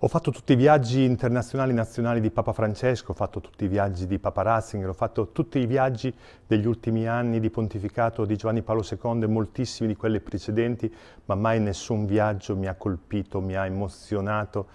Ho fatto tutti i viaggi internazionali e nazionali di Papa Francesco, ho fatto tutti i viaggi di Papa Ratzinger, ho fatto tutti i viaggi degli ultimi anni di pontificato di Giovanni Paolo II e moltissimi di quelli precedenti, ma mai nessun viaggio mi ha colpito, mi ha emozionato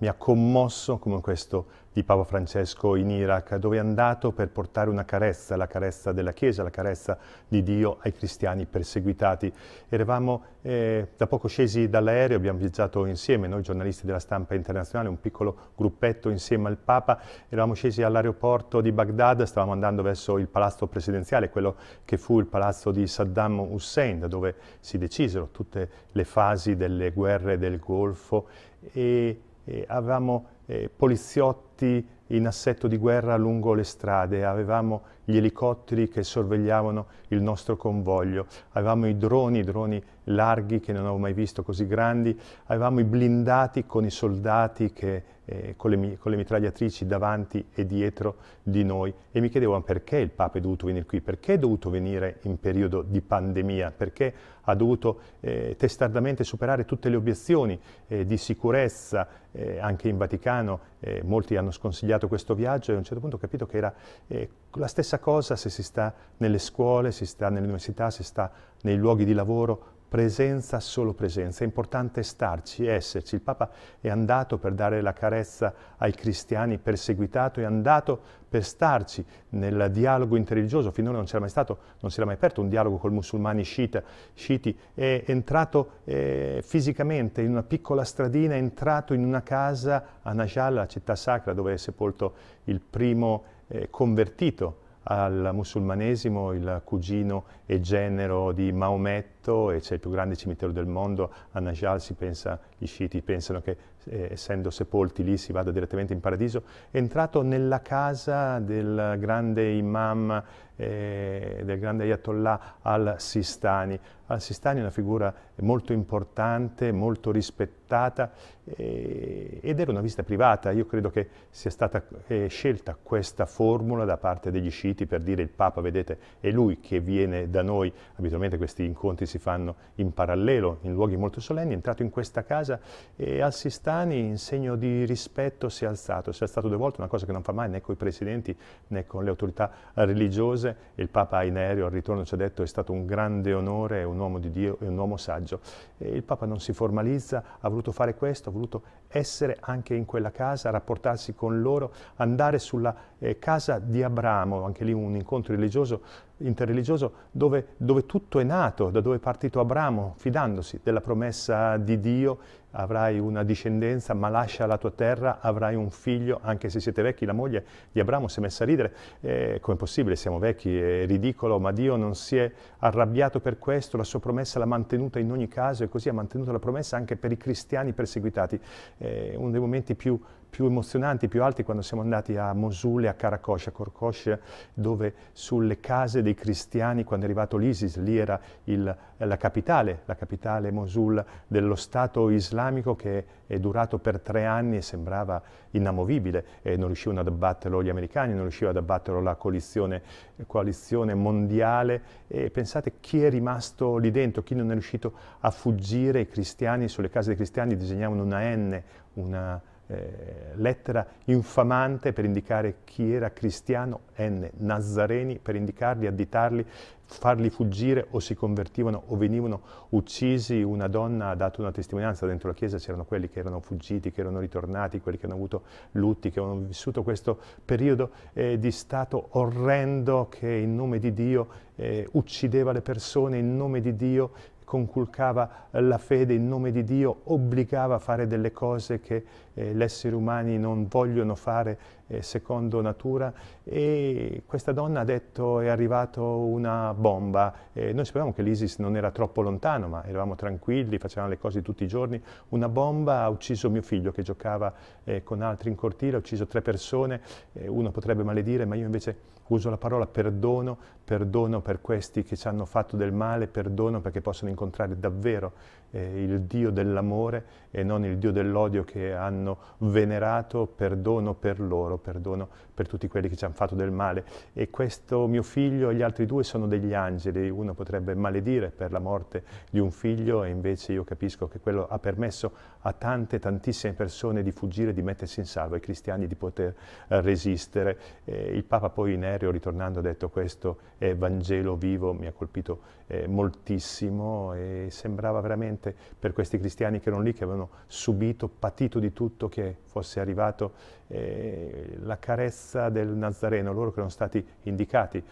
mi ha commosso come questo di Papa Francesco in Iraq, dove è andato per portare una carezza, la carezza della Chiesa, la carezza di Dio ai cristiani perseguitati. Eravamo eh, da poco scesi dall'aereo, abbiamo viaggiato insieme, noi giornalisti della stampa internazionale, un piccolo gruppetto insieme al Papa, eravamo scesi all'aeroporto di Baghdad, stavamo andando verso il palazzo presidenziale, quello che fu il palazzo di Saddam Hussein, da dove si decisero tutte le fasi delle guerre del Golfo e eh, avevamo eh, poliziotti in assetto di guerra lungo le strade, avevamo gli elicotteri che sorvegliavano il nostro convoglio, avevamo i droni, i droni larghi che non avevo mai visto, così grandi, avevamo i blindati con i soldati che, eh, con, le, con, le, mitragliatrici davanti e dietro di noi e mi chiedevano perché il Papa è dovuto venire qui, perché è dovuto venire in periodo di pandemia, perché ha dovuto eh, testardamente superare tutte le obiezioni eh, di sicurezza, eh, anche in Vaticano eh, molti hanno sconsigliato questo viaggio e a un certo punto ho capito che era eh, la stessa cosa se si sta nelle scuole, si sta nelle università, si sta nei luoghi di lavoro, presenza, solo presenza, è importante starci, esserci. Il Papa è andato per dare la carezza ai cristiani perseguitati, è andato per starci nel dialogo interreligioso, finora non c'era mai stato, non si era mai aperto un dialogo con i musulmani sciita, sciti, è entrato eh, fisicamente in una piccola stradina, è entrato in una casa a Najal, la città sacra dove è sepolto il primo eh, convertito al musulmanesimo, il cugino e genero di Maometto, Egitto e c'è il più grande cimitero del mondo, a Najal si pensa, gli sciiti pensano che eh, essendo sepolti lì si vada direttamente in paradiso, è entrato nella casa del grande imam, eh, del grande ayatollah al-Sistani. Al-Sistani è una figura molto importante, molto rispettata eh, ed era una visita privata. Io credo che sia stata eh, scelta questa formula da parte degli sciiti per dire il Papa, vedete, è lui che viene da noi, abitualmente questi incontri si fanno in parallelo, in luoghi molto solenni, è entrato in questa casa e Al-Sistani in segno di rispetto si è alzato, si è alzato due volte, una cosa che non fa mai né con i presidenti né con le autorità religiose, il Papa in aereo al ritorno ci ha detto è stato un grande onore, è un uomo di Dio, è un uomo saggio. E il Papa non si formalizza, ha voluto fare questo, ha voluto essere anche in quella casa, rapportarsi con loro, andare sulla eh, casa di Abramo, anche lì un incontro religioso interreligioso dove, dove, tutto è nato, da dove partito Abramo, fidandosi della promessa di Dio, avrai una discendenza, ma lascia la tua terra, avrai un figlio, anche se siete vecchi. La moglie di Abramo si è messa a ridere, eh, come possibile, siamo vecchi, è ridicolo, ma Dio non si è arrabbiato per questo, la sua promessa l'ha mantenuta in ogni caso e così ha mantenuto la promessa anche per i cristiani perseguitati. Eh, uno dei momenti più più emozionanti, più alti, quando siamo andati a Mosul e a Karakosh, a Korkosh, dove sulle case dei cristiani, quando è arrivato l'ISIS, lì era il, eh, la capitale, la capitale Mosul dello Stato islamico che è durato per tre anni e sembrava inamovibile, e non riuscivano ad abbatterlo gli americani, non riusciva ad abbatterlo la coalizione, coalizione mondiale, e pensate chi è rimasto lì dentro, chi non è riuscito a fuggire, i cristiani, sulle case dei cristiani disegnavano una N, una eh, lettera infamante per indicare chi era cristiano, N, Nazareni, per indicarli, additarli, farli fuggire o si convertivano o venivano uccisi. Una donna ha dato una testimonianza, dentro la chiesa c'erano quelli che erano fuggiti, che erano ritornati, quelli che hanno avuto lutti, che hanno vissuto questo periodo eh, di stato orrendo che in nome di Dio eh, uccideva le persone, in nome di Dio conculcava la fede in nome di Dio, obbligava a fare delle cose che eh, gli esseri umani non vogliono fare eh, secondo natura e questa donna ha detto è arrivata una bomba. Eh, noi sapevamo che l'ISIS non era troppo lontano, ma eravamo tranquilli, facevamo le cose tutti i giorni. Una bomba ha ucciso mio figlio che giocava eh, con altri in cortile, ha ucciso tre persone. Eh, uno potrebbe maledire, ma io invece uso la parola perdono, perdono per questi che ci hanno fatto del male, perdono perché possono incontrare davvero eh, il Dio dell'amore e non il Dio dell'odio che hanno venerato, perdono per loro, perdono per tutti quelli che ci hanno fatto del male. E questo mio figlio e gli altri due sono degli angeli, uno potrebbe maledire per la morte di un figlio e invece io capisco che quello ha permesso a tante, tantissime persone di fuggire, di mettersi in salvo, ai cristiani di poter eh, resistere. Eh, il Papa poi in aereo ritornando ha detto questo è Vangelo vivo, mi ha colpito eh, moltissimo e sembrava veramente per questi cristiani che erano lì, che avevano subito, patito di tutto, che fosse arrivato eh, la carezza del Nazareno, loro che erano stati indicati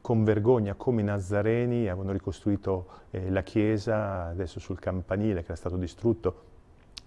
con vergogna come i Nazareni, avevano ricostruito eh, la chiesa, adesso sul campanile che era stato distrutto,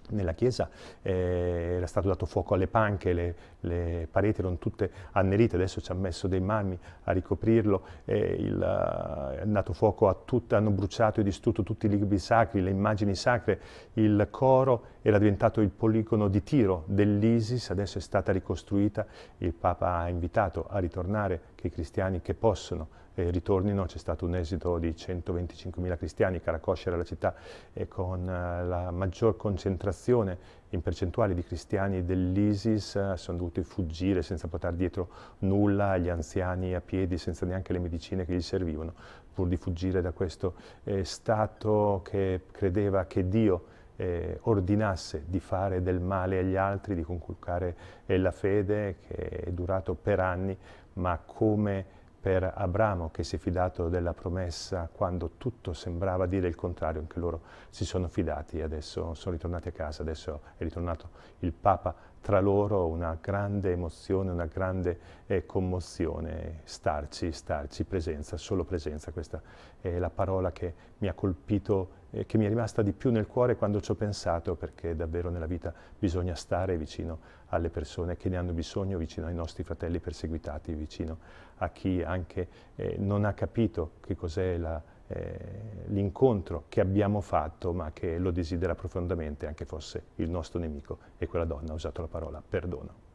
nella chiesa eh, era stato dato fuoco alle panche, le, le, pareti erano tutte annerite, adesso ci hanno messo dei mammi a ricoprirlo, eh, il, eh, è andato fuoco a tutto, hanno bruciato e distrutto tutti i libri sacri, le immagini sacre, il coro era diventato il poligono di tiro dell'ISIS, adesso è stata ricostruita, il Papa ha invitato a ritornare che i cristiani che possono eh, ritornino, c'è stato un esito di 125.000 cristiani, Caracoscia era la città eh, con eh, la maggior concentrazione in percentuale di cristiani dell'ISIS, eh, sono dovuti fuggire senza portare dietro nulla, gli anziani a piedi senza neanche le medicine che gli servivano, pur di fuggire da questo eh, Stato che credeva che Dio eh, ordinasse di fare del male agli altri, di conculcare eh, la fede che è durato per anni, ma come per Abramo che si è fidato della promessa quando tutto sembrava dire il contrario, anche loro si sono fidati e adesso sono ritornati a casa, adesso è ritornato il Papa tra loro, una grande emozione, una grande eh, commozione, starci, starci, presenza, solo presenza, questa è la parola che mi ha colpito eh, che mi è rimasta di più nel cuore quando ci ho pensato, perché davvero nella vita bisogna stare vicino alle persone che ne hanno bisogno, vicino ai nostri fratelli perseguitati, vicino a chi anche eh, non ha capito che cos'è eh, l'incontro che abbiamo fatto ma che lo desidera profondamente anche fosse il nostro nemico e quella donna ha usato la parola perdono.